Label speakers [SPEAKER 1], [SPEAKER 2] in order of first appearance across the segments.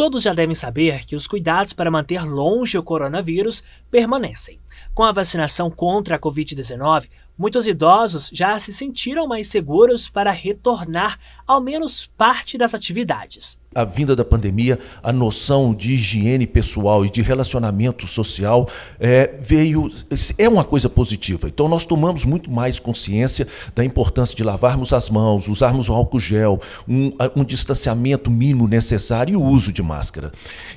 [SPEAKER 1] Todos já devem saber que os cuidados para manter longe o coronavírus permanecem. Com a vacinação contra a Covid-19, muitos idosos já se sentiram mais seguros para retornar, ao menos parte das atividades
[SPEAKER 2] a vinda da pandemia, a noção de higiene pessoal e de relacionamento social é, veio. é uma coisa positiva. Então, nós tomamos muito mais consciência da importância de lavarmos as mãos, usarmos o álcool gel, um, um distanciamento mínimo necessário e o uso de máscara.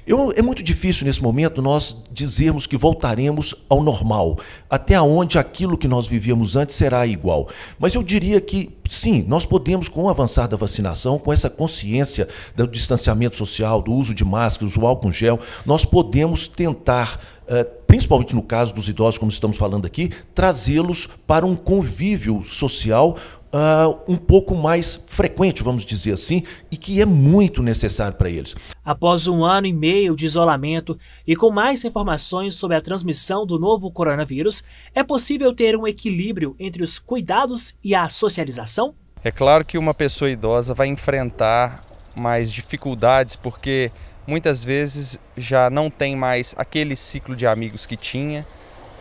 [SPEAKER 2] Eu, é muito difícil nesse momento nós dizermos que voltaremos ao normal, até onde aquilo que nós vivíamos antes será igual. Mas eu diria que Sim, nós podemos, com o avançar da vacinação, com essa consciência do distanciamento social, do uso de máscaras, do álcool gel, nós podemos tentar eh, principalmente no caso dos idosos, como estamos falando aqui, trazê-los para um convívio social uh, um pouco mais frequente, vamos dizer assim, e que é muito necessário para eles.
[SPEAKER 1] Após um ano e meio de isolamento e com mais informações sobre a transmissão do novo coronavírus, é possível ter um equilíbrio entre os cuidados e a socialização?
[SPEAKER 3] É claro que uma pessoa idosa vai enfrentar mais dificuldades porque muitas vezes já não tem mais aquele ciclo de amigos que tinha,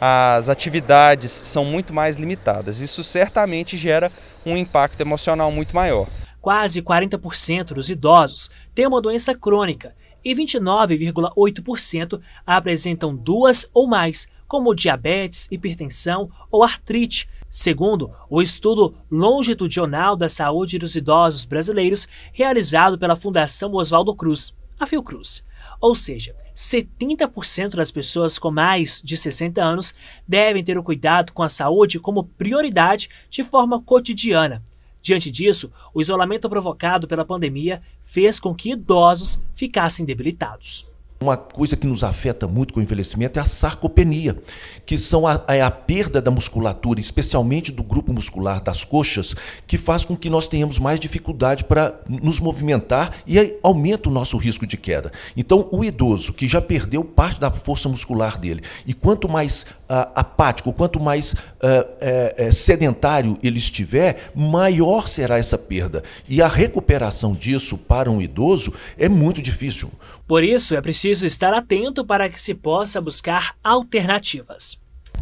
[SPEAKER 3] as atividades são muito mais limitadas. Isso certamente gera um
[SPEAKER 1] impacto emocional muito maior. Quase 40% dos idosos têm uma doença crônica e 29,8% apresentam duas ou mais, como diabetes, hipertensão ou artrite, segundo o estudo longitudinal da saúde dos idosos brasileiros realizado pela Fundação Oswaldo Cruz a Fiocruz. Ou seja, 70% das pessoas com mais de 60 anos devem ter o cuidado com a saúde como prioridade de forma cotidiana. Diante disso, o isolamento provocado pela pandemia fez com que idosos ficassem debilitados.
[SPEAKER 2] Uma coisa que nos afeta muito com o envelhecimento é a sarcopenia, que são a, a, é a perda da musculatura, especialmente do grupo muscular das coxas, que faz com que nós tenhamos mais dificuldade para nos movimentar e aumenta o nosso risco de queda. Então, o idoso que já perdeu parte da força muscular dele, e quanto mais apático, quanto mais é, é, é, sedentário ele estiver, maior será essa perda. E a recuperação disso para um idoso é muito difícil.
[SPEAKER 1] Por isso, é preciso estar atento para que se possa buscar alternativas.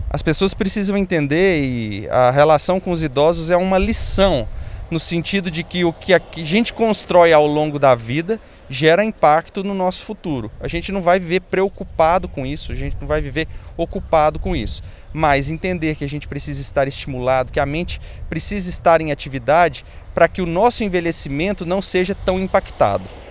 [SPEAKER 3] As pessoas precisam entender e a relação com os idosos é uma lição no sentido de que o que a gente constrói ao longo da vida gera impacto no nosso futuro. A gente não vai viver preocupado com isso, a gente não vai viver ocupado com isso. Mas entender que a gente precisa estar estimulado, que a mente precisa estar em atividade para que o nosso envelhecimento não seja tão impactado.